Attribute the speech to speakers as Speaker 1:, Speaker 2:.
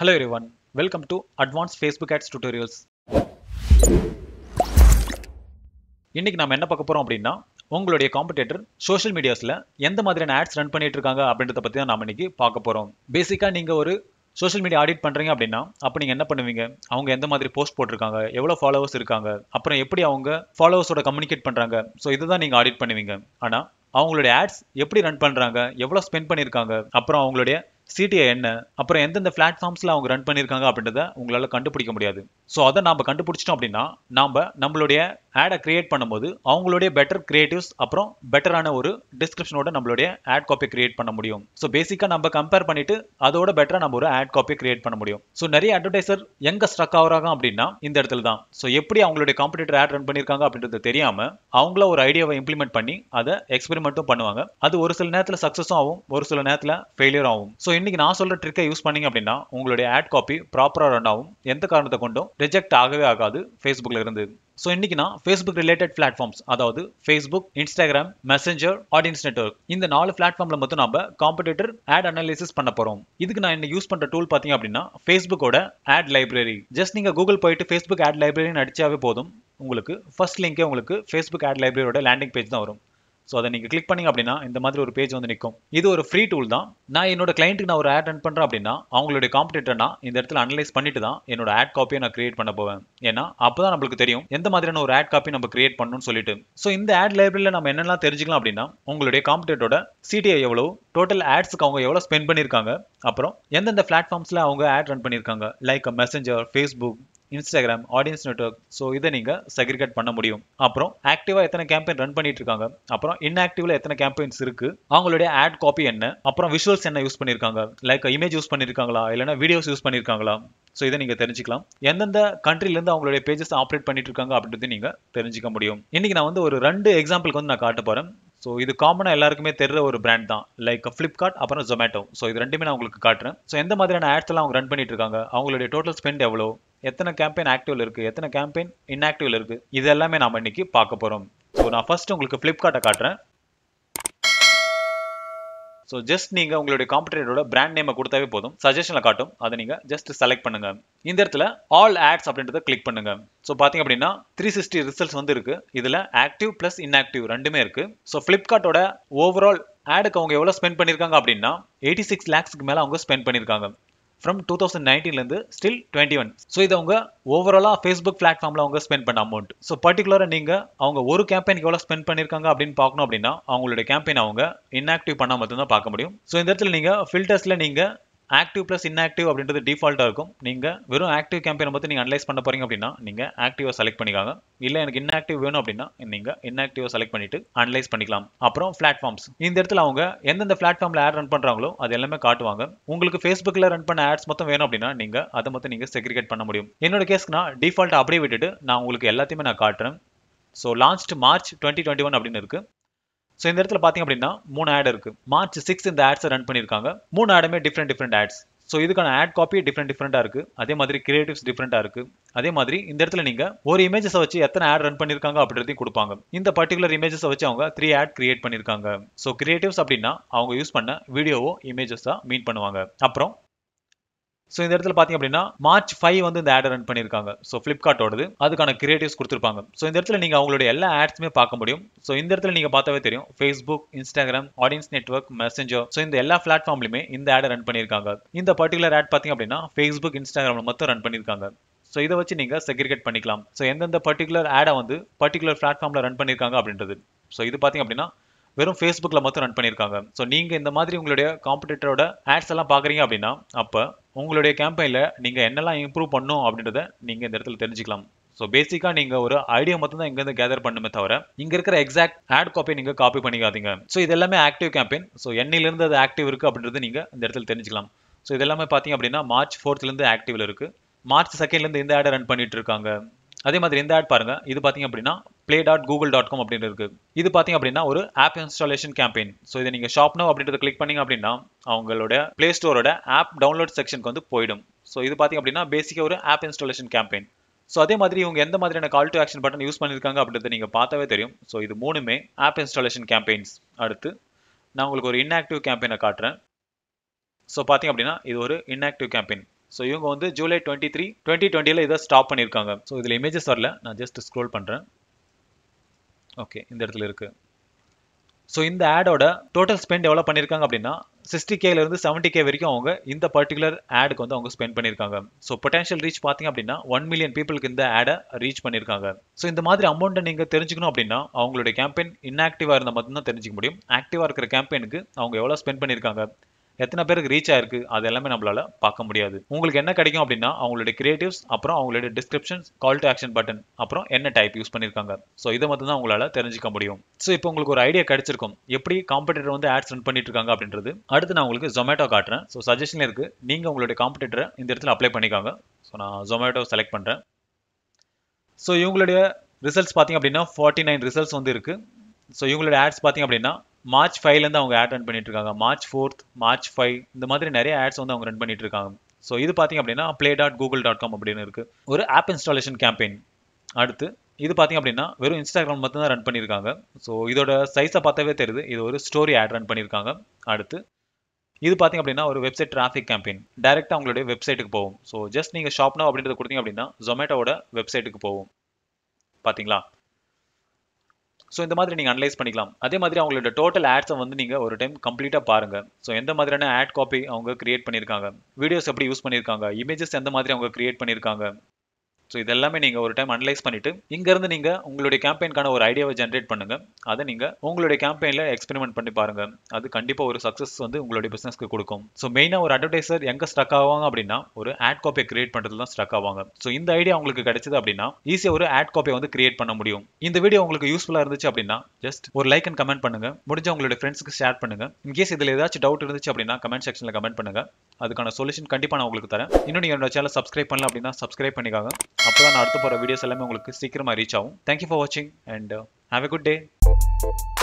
Speaker 1: Hello everyone, welcome to Advanced Facebook Ads Tutorials. இன்னைக்கு நம்ம என்ன பார்க்க போகிறோம் அப்படின்னா உங்களுடைய காம்படேட்டர் சோஷியல் மீடியாஸில் எந்த மாதிரியான ஆட்ஸ் ரன் பண்ணிட்டு இருக்காங்க அப்படின்றத பற்றி தான் நம்ம இன்றைக்கி பார்க்க போகிறோம் பேசிக்காக நீங்கள் ஒரு சோஷியல் மீடியா ஆடிட் பண்ணுறீங்க அப்படின்னா அப்போ நீங்கள் என்ன பண்ணுவீங்க அவங்க எந்த மாதிரி போஸ்ட் போட்டிருக்காங்க எவ்வளோ ஃபாலோவர்ஸ் இருக்காங்க அப்புறம் எப்படி அவங்க ஃபாலோவர்ஸோட கம்யூனிகேட் பண்ணுறாங்க ஸோ இதுதான் நீங்கள் ஆடிட் பண்ணுவீங்க ஆனால் அவங்களுடைய ஆட்ஸ் எப்படி ரன் பண்ணுறாங்க எவ்வளோ ஸ்பெண்ட் பண்ணியிருக்காங்க அப்புறம் அவங்களுடைய சிடிஐ என்ன அப்புறம் எந்தெந்த பிளாட்ஃபார்ம்ஸில் அவங்க ரன் பண்ணியிருக்காங்க அப்படின்றத உங்களால் கண்டுபிடிக்க முடியாது ஸோ அதை நாம் கண்டுபிடிச்சிட்டோம் அப்படின்னா நாம் நம்மளுடைய ஆடை கிரியேட் பண்ணும்போது அவங்களுடைய பெட்டர் கிரியேட்டிவ்ஸ் அப்புறம் பெட்டரான ஒரு டிஸ்கிரிப்ஷனோட நம்மளுடைய ஆட் காப்பியை கிரியேட் பண்ண முடியும் ஸோ பேசிக்காக நம்ம கம்பேர் பண்ணிட்டு அதோட பெட்டராக நம்ம ஒரு ஆட் காப்பியை கிரியேட் பண்ண முடியும் ஸோ நிறைய அட்வர்டைசர் எங்கே ஸ்ட்ரக் ஆகிறாங்க அப்படின்னா இந்த இடத்துல தான் ஸோ எப்படி அவங்களுடைய காம்படிட்டர் ஆட் ரன் பண்ணியிருக்காங்க அப்படின்றது தெரியாமல் அவங்கள ஒரு ஐடியாவை இம்ப்ளிமெண்ட் பண்ணி அதை எக்ஸ்பெரிமெண்ட்டும் பண்ணுவாங்க அது ஒரு சில நேரத்தில் சக்ஸஸும் ஆகும் ஒரு சில நேரத்தில் ஃபெயிலியர் ஆகும் ஸோ இன்னைக்கு நான் சொல்ற ட்ரிக்கை யூஸ் பண்ணீங்க அப்படின்னா உங்களுடைய ஆட் காப்பி ப்ராப்பராக ரன் ஆகும் எந்த காரணத்தை கொண்டும் ரிஜெக்ட் ஆகவே ஆகாது ஃபேஸ்புக்கில் இருந்து ஸோ இன்னைக்கு நான் ஃபேஸ்புக் ரிலேட்டட் பிளாட்ஃபார்ம்ஸ் அதாவது Facebook Instagram Messenger audience network இந்த நாலு பிளாட்ஃபார்ம்ல மட்டும் நம்ம காம்படிட்டர் ஆட் அனாலிசிஸ் பண்ண போறோம் இதுக்கு நான் என்ன யூஸ் பண்ற டூல் பார்த்தீங்க அப்படின்னா ஃபேஸ்புக்கோட ஆட் லைப்ரரி ஜஸ்ட் நீங்க கூகுள் போயிட்டு ஃபேஸ்புக் ஆட் லைப்ரரின்னு அடிச்சாவே போதும் உங்களுக்கு ஃபர்ஸ்ட் லிங்கே உங்களுக்கு ஃபேஸ்புக் ஆட் லைப்ரரியோட லேண்டிங் பேஜ் தான் வரும் ஸோ அதை நீங்கள் கிளிக் பண்ணிங்க அப்படின்னா இந்த மாதிரி ஒரு பேஜ் வந்து நிற்கும் இது ஒரு ஃப்ரீ டூல் தான் நான் என்னோட கிளைண்ட்டுக்கு நான் ஒரு ஆட் ரன் பண்ணுறேன் அப்படின்னா அவங்களுடைய காம்படிட்டர்னா நான் இந்த இடத்துல அனலைஸ் பண்ணிட்டு தான் என்னோட ஆட் காப்பியை நான் கிரியேட் பண்ண போவேன் ஏன்னா அப்போ தான் நம்மளுக்கு தெரியும் எந்த மாதிரியான ஒரு ஆட் காப்பி நம்ம கிரியேட் பண்ணணும்னு சொல்லிட்டு ஸோ இந்த ஆட் லைப்ரரியில் நம்ம என்னென்னா தெரிஞ்சிக்கலாம் அப்படின்னா உங்களுடைய காம்படிட்டரோட சிடிஐ எவ்வளோ டோட்டல் ஆட்ஸுக்கு அவங்க எவ்வளோ ஸ்பெண்ட் பண்ணியிருக்காங்க அப்புறம் எந்தெந்த பிளாட்ஃபார்ம்ஸில் அவங்க ஆட் ரன் பண்ணியிருக்காங்க like Messenger Facebook Instagram audience network so இதை நீங்கள் செக்ரிகேட் பண்ண முடியும் அப்புறம் ஆக்டிவாக எத்தனை கேம்பெயின் ரன் பண்ணிட்டு இருக்காங்க அப்புறம் இன்ஆக்டிவ்ல எத்தனை கேம்பெயின்ஸ் இருக்கு அவங்களுடைய ஆட் காப்பி என்ன அப்புறம் விஷுவல்ஸ் என்ன யூஸ் பண்ணியிருக்காங்க லைக் இமேஜ் யூஸ் பண்ணியிருக்காங்களா இல்லைனா வீடியோஸ் யூஸ் பண்ணியிருக்காங்களா ஸோ இதை நீங்கள் தெரிஞ்சுக்கலாம் எந்தெந்த கண்ட்ரிலேருந்து அவங்களுடைய பேஜஸ் ஆப்ரேட் பண்ணிட்டு இருக்காங்க அப்படின்றது நீங்கள் தெரிஞ்சுக்க முடியும் இன்னைக்கு நான் வந்து ஒரு ரெண்டு எக்ஸாம்பிளுக்கு வந்து நான் காட்ட போகிறேன் ஸோ இது காமனாக எல்லாருக்குமே தெரிற ஒரு பிராண்ட் தான் லைக் ஃப்ளிப்கார்ட் அப்புறம் ஜொமேட்டோ ஸோ இது ரெண்டுமே நான் உங்களுக்கு காட்டுறேன் ஸோ எந்த மாதிரியான ஆட்ஸ் எல்லாம் அவங்க ரன் பண்ணிட்டு இருக்காங்க அவங்களுடைய டோட்டல் ஸ்பெண்ட் எவ்வளோ எத்தனை கேம்பெயின் ஆக்டிவ்ல இருக்கு எத்தனை கேம்பெயின் இன்ஆக்டிவ்ல இருக்கு இது எல்லாமே நாம இன்னைக்கு பார்க்க போறோம் ஸோ நான் ஃபர்ஸ்ட் உங்களுக்கு ஃப்ளிப்கார்ட்டை காட்டுறேன் ஸோ ஜஸ்ட் நீங்கள் உங்களுடைய காம்படிட்டரோட பிராண்ட் நேமை கொடுத்தாவே போதும் சஜஷனில் காட்டும் அதை நீங்கள் ஜஸ்ட் செலக்ட் பண்ணுங்க இந்த இடத்துல ஆல் ஆட்ஸ் அப்படின்றத கிளிக் பண்ணுங்க ஸோ பார்த்தீங்க அப்படின்னா த்ரீ சிக்ஸ்டி ரிசல்ட்ஸ் வந்து இருக்கு இதில் ஆக்டிவ் பிளஸ் இன்ஆக்டிவ் ரெண்டுமே இருக்கு ஸோ ஃப்ளிப்கார்ட்டோட ஓவரால் ஆடுக்கு அவங்க எவ்வளோ ஸ்பெண்ட் பண்ணியிருக்காங்க அப்படின்னா எயிட்டி சிக்ஸ் லேக்ஸ்க்கு மேலே அவங்க ஸ்பெண்ட் பண்ணியிருக்காங்க ஃப்ரம் டூ தௌசண்ட் நைன்டீன்லேருந்து ஸ்டில் டுவெண்ட்டி ஒன் ஸோ இது அவங்க ஓவராலாக ஃபேஸ்புக் பிளாட்ஃபார்மில் அவங்க ஸ்பெண்ட் பண்ண அமௌண்ட் ஸோ பர்டிகுலராக நீங்கள் அவங்க ஒரு கேம்பெயினுக்கு எவ்வளோ ஸ்பெண்ட் பண்ணியிருக்காங்க அப்படின்னு பார்க்கணும் அப்படின்னா அவங்களுடைய கேம்பெயின் அவங்க இன்ஆக்டிவ் பண்ணால் மட்டும்தான் பார்க்க முடியும் ஸோ இந்த இடத்துல நீங்கள் ஃபில்டர்ஸில் நீங்கள் ஆக்டிவ் ப்ளஸ் இன்ஆக்டிவ் அப்படின்றது டிஃபால்ட்டாக இருக்கும் நீங்கள் வெறும் ஆக்டிவ் கேம்பெயினை பற்றி நீங்கள் அனலைஸ் பண்ண போகிறீங்க அப்படின்னா நீங்கள் ஆக்டிவை செலக்ட் பண்ணிக்காங்க இல்லை எனக்கு இன்ஆக்டிவ் வேணும் அப்படின்னா நீங்கள் இன்ஆக்டிவை செலக்ட் பண்ணிட்டு அனலைஸ் பண்ணிக்கலாம் அப்புறம் பிளாட்ஃபார்ம்ஸ் இந்த இடத்துல அவங்க எந்தெந்த பிளாட்ஃபார்மில் ஆட் ரன் பண்ணுறாங்களோ அது எல்லாமே காட்டுவாங்க உங்களுக்கு ஃபேஸ்புக்கில் ரன் பண்ண ஆட்ஸ் மொத்தம் வேணும் அப்படின்னா நீங்கள் அதை மொத்தம் நீங்கள் செக்ரிகேட் பண்ண முடியும் என்னோட கேஸ்க்குனா டிஃபால்ட் அப்படியே விட்டுட்டு நான் உங்களுக்கு எல்லாத்தையுமே நான் காட்டுறேன் so launched March twenty twenty one அப்படின்னு இருக்குது ஸோ இந்த இடத்துல பார்த்தீங்க அப்படின்னா மூணு ஆட் இருக்குது மார்ச் சிக்ஸ் இந்த ஆட்ஸை ரன் பண்ணியிருக்காங்க மூணு ஆடுமே டிஃப்ரெண்ட் டிஃப்ரெண்ட் ஆட்ஸ் ஸோ இதுக்கான ஆட் காப்பி டிஃப்ரெண்ட் டிஃப்ரெண்ட்டாக இருக்குது அதே மாதிரி கிரியேட்டிவ்ஸ் டிஃப்ரெண்ட்டாக இருக்குது அதே மாதிரி இந்த இடத்துல நீங்கள் ஒரு இமேஜஸை வச்சு எத்தனை ஆட் ரன் பண்ணியிருக்காங்க அப்படின்றதையும் கொடுப்பாங்க இந்த பர்டிகுலர் இமேஜஸை வச்சு அவங்க த்ரீ ஆட் கிரியேட் பண்ணியிருக்காங்க ஸோ கிரியேட்டிவ்ஸ் அப்படின்னா அவங்க யூஸ் பண்ண வீடியோவோ இமேஜஸாக மீன் பண்ணுவாங்க அப்புறம் ஸோ இந்த இடத்துல பார்த்தீங்க அப்படின்னா மார்ச் ஃபைவ் வந்து இந்த ஆட் ரன் பண்ணியிருக்காங்க ஸோ ஃப்ளிப்கார்ட்டோடது அதுக்கான கிரியேட்டிவ்ஸ் கொடுத்துருப்பாங்க ஸோ இந்த இடத்துல நீங்கள் அவங்களுடைய எல்லா ஆட்ஸுமே பார்க்க முடியும் ஸோ இந்த இடத்துல நீங்கள் பார்த்தாவே தெரியும் Facebook Instagram audience network messenger so இந்த எல்லா பிளாட்ஃபார்ம்லையுமே இந்த ஆடை ரன் பண்ணியிருக்காங்க இந்த பர்டிகுலர் ஆட் பார்த்தீங்க அப்படின்னா ஃபேஸ்புக் இன்ஸ்டாகிராமில் மட்டும் ரன் பண்ணியிருக்காங்க ஸோ இதை வச்சு நீங்கள் செக்ரிகேட் பண்ணிக்கலாம் ஸோ எந்தெந்த பர்டிகுலர் ஆடை வந்து பர்டிகுலர் பிளாட்ஃபார்மில் ரன் பண்ணியிருக்காங்க அப்படின்றது ஸோ இது பார்த்தீங்க அப்படின்னா வெறும் ஃபேஸ்புக்கில் மட்டும் ரன் பண்ணியிருக்காங்க ஸோ நீங்கள் இந்த மாதிரி உங்களுடைய காம்படிட்டரோட ஆட்ஸ் எல்லாம் பார்க்குறீங்க அப்படின்னா அப்போ உங்களுடைய கேம்பெயினில் நீங்கள் என்னெல்லாம் இம்ப்ரூவ் பண்ணும் அப்படின்றத நீங்கள் இந்த இடத்துல தெரிஞ்சுக்கலாம் ஸோ பேசிக்காக நீங்கள் ஒரு ஐடியா மட்டும் தான் இங்கேருந்து கேதர் பண்ணுமே தவிர இங்கே இருக்கிற எக்ஸாக்ட் ஆட் காப்பியை நீங்கள் காப்பி பண்ணிக்காதீங்க ஸோ இது எல்லாமே ஆக்டிவ் கேம்பெயின் ஸோ என்னிலிருந்து அது ஆக்டிவ் இருக்குது அப்படின்றது நீங்கள் இந்த இடத்துல தெரிஞ்சுக்கலாம் ஸோ இது எல்லாமே பார்த்தீங்க அப்படின்னா மார்ச் ஃபோர்த்துலேருந்து ஆக்டிவில் இருக்குது மார்ச் செகண்ட்லேருந்து இந்த ஆடை ரன் பண்ணிகிட்டு இருக்காங்க அதே மாதிரி இந்த ஆட் பாருங்க இது பார்த்தீங்க அப்படின்னா play dot Google dot com அப்படின்னு இருக்கு இது பார்த்தீங்க அப்படின்னா ஒரு ஆப் இன்ஸ்டாலேஷன் கேம்பெயின் ஸோ இதை நீங்கள் ஷாப் நோ அப்படின்றத கிளிக் பண்ணீங்க அப்படின்னா அவங்களோட பிளே ஸ்டோரோட ஆப் டவுன்லோட் செக்ஷனுக்கு வந்து போயிடும் ஸோ இது பார்த்தீங்க அப்படின்னா பேசிக்காக ஒரு ஆப் இன்ஸ்டாலேஷன் கேம்பெயின் ஸோ அதே மாதிரி இவங்க எந்த மாதிரியான call to action button use பண்ணியிருக்காங்க அப்படின்றத நீங்கள் பார்த்தாவே தெரியும் ஸோ இது மூணுமே ஆப் இன்ஸ்டாலேஷன் கேம்பெயின்ஸ் அடுத்து நான் உங்களுக்கு ஒரு இன்ஆக்டிவ் கேம்பெயினை காட்டுறேன் ஸோ பார்த்தீங்க அப்படின்னா இது ஒரு இன்ஆக்டிவ் கேம்பெயின் ஸோ இவங்க வந்து ஜூலை டுவெண்ட்டி த்ரீ டுவெண்ட்டி டுவெண்ட்டியில் இதை ஸ்டாப் பண்ணியிருக்காங்க ஸோ இதில் இமேஜஸ் வரல நான் ஜஸ்ட் ஸ்க்ரோல் பண்ணுறேன் ஓகே இந்த இடத்துல இருக்குது ஸோ இந்த ஆடோட டோட்டல் ஸ்பெண்ட் எவ்வளோ பண்ணியிருக்காங்க அப்படின்னா சிக்ஸ்டி கேலேருந்து செவன்ட்டி கே வரைக்கும் அவங்க இந்த பர்டிகுலர் ஆடுக்கு வந்து அவங்க ஸ்பெண்ட் பண்ணியிருக்காங்க ஸோ பொட்டன்ஷியல் ரீச் பார்த்தீங்க அப்படின்னா ஒன் மில்லியன் பீப்புளுக்கு இந்த ஆடை ரீச் பண்ணியிருக்காங்க ஸோ இந்த மாதிரி அமௌண்ட்டை நீங்கள் தெரிஞ்சுக்கணும் அப்படின்னா அவங்களுடைய கேம்பெயின் இன்ஆக்டிவாக இருந்தால் மட்டும்தான் தெரிஞ்சிக்க முடியும் ஆக்டிவாக இருக்கிற கேம்பெயினுக்கு அவங்க எவ்வளோ ஸ்பெண்ட் பண்ணியிருக்காங்க எத்தனை பேருக்கு ரீச் ஆயிருக்கு அது எல்லாமே நம்மளால பார்க்க முடியாது உங்களுக்கு என்ன கிடைக்கும் அப்படின்னா அவங்களுடைய கிரியேட்டிவ்ஸ் அப்புறம் அவங்களுடைய descriptions call to action button அப்புறம் என்ன டைப் யூஸ் பண்ணியிருக்காங்க ஸோ இதை மட்டும் தான் உங்களால் தெரிஞ்சுக்க முடியும் ஸோ இப்போ உங்களுக்கு ஒரு ஐடியா கிடைச்சிருக்கும் எப்படி காம்படிட்டர் வந்து ஆட்ஸ் ரன் பண்ணிட்டு இருக்காங்க அப்படின்றது அடுத்து நான் உங்களுக்கு ஜொமேட்டோ காட்டுறேன் ஸோ சஜஷன் இருக்கு நீங்கள் உங்களுடைய காம்படிட்டரை இந்த இடத்துல அப்ளை பண்ணிக்காங்க ஸோ நான் ஜொமேட்டோ செலக்ட் பண்ணுறேன் ஸோ இவங்களுடைய ரிசல்ட்ஸ் பார்த்தீங்க அப்படின்னா ஃபார்ட்டி நைன் ரிசல்ட்ஸ் வந்து இருக்குது ஸோ இவங்களுடைய ஆட்ஸ் பார்த்தீங்க அப்படின்னா மார்ச் ஃபைவ்லேருந்து அவங்க ஆட் ரன் பண்ணிட்டு இருக்காங்க மார்ச் ஃபோர்த் மார்ச் ஃபைவ் இந்த மாதிரி நிறைய ஆட்ஸ் வந்து அவங்க ரன் பண்ணிட்டு இருக்காங்க ஸோ இது பார்த்தீங்க அப்படின்னா play dot Google dot com அப்படின்னு இருக்குது ஒரு ஆப் இன்ஸ்டாலேஷன் கேம்பெயின் அடுத்து இது பார்த்தீங்க அப்படின்னா வெறும் இன்ஸ்டாகிராம் மட்டும் தான் ரன் பண்ணியிருக்காங்க ஸோ இதோட சைஸை பார்த்தாவே தெரியுது இது ஒரு ஸ்டோரி ஆட் ரன் பண்ணியிருக்காங்க அடுத்து இது பார்த்திங்க அப்படின்னா ஒரு வெப்சைட் டிராஃபிக் கேம்பெயின் டைரெக்டாக அவங்களுடைய வெப்சைட்டுக்கு போகும் ஸோ ஜஸ்ட் நீங்கள் ஷாப்னா அப்படின்றத கொடுத்தீங்க அப்படின்னா ஜொமேட்டோட வெப்சைட்டுக்கு போகும் பார்த்தீங்களா ஸோ இந்த மாதிரி நீங்கள் அனலைஸ் பண்ணிக்கலாம் அதே மாதிரி அவங்களோட டோட்டல் ஆட்ஸை வந்து நீங்கள் ஒரு டைம் கம்ப்ளீட்டாக பாருங்கள் ஸோ எந்த மாதிரியான ஆட் காப்பி அவங்க கிரியேட் பண்ணியிருக்காங்க வீடியோஸ் எப்படி யூஸ் பண்ணியிருக்காங்க இமேஜஸ் எந்த மாதிரி அவங்க கிரியேட் பண்ணியிருக்காங்க ஸோ இது எல்லாமே நீங்கள் ஒரு டைம் அனலைஸ் பண்ணிவிட்டு இங்கேருந்து நீங்கள் உங்களுடைய கேம்பெயின்கான ஒரு ஐடியாவை ஜென்ரேட் பண்ணுங்கள் அதை நீங்கள் உங்களுடைய கேம்பெயினில் எக்ஸ்பெரிமெண்ட் பண்ணி பாருங்கள் அது கண்டிப்பாக ஒரு சக்ஸஸ் வந்து உங்களுடைய பிஸ்னஸ்க்கு கொடுக்கும் ஸோ மெயினாக ஒரு அட்வர்டைசர் எங்கே ஸ்ட்ரக் ஆவாங்க அப்படின்னா ஒரு ஆட் காப்பியை கிரியேட் பண்ணுறது தான் ஸ்ட்ரக் ஆவாங்க ஸோ இந்த ஐடியா உங்களுக்கு கிடைச்சது அப்படின்னா ஈஸியாக ஒரு ஆட் காப்பியை வந்து கிரியேட் பண்ண முடியும் இந்த வீடியோ உங்களுக்கு யூஸ்ஃபுல்லாக இருந்துச்சு அப்படின்னா ஜஸ்ட் ஒரு லைக் அண்ட் கமெண்ட் பண்ணுங்க முடிஞ்ச உங்களுடைய ஃப்ரெண்ட்ஸ்க்கு ஷேர் பண்ணுங்க இன்கேஸ் இதில் ஏதாச்சும் டவுட் இருந்துச்சு அப்படின்னா கமெண்ட் செக்ஷனில் கமெண்ட் பண்ணுங்கள் அதுக்கான சொல்யூஷன் கண்டிப்பாக நான் உங்களுக்கு தரேன் இன்னும் நீங்கள் என்னோட சேனல் சப்ஸ்கிரைப் பண்ணல அப்படின்னா சப்ஸ்கிரைப் பண்ணிக்காங்க அப்போ தான் நான் அடுத்து போகிற வீடியோஸ் எல்லாமே உங்களுக்கு சீக்கிரமாக ரீச் ஆகும் தேங்க்யூ ஃபார் வாட்சிங் and have a good day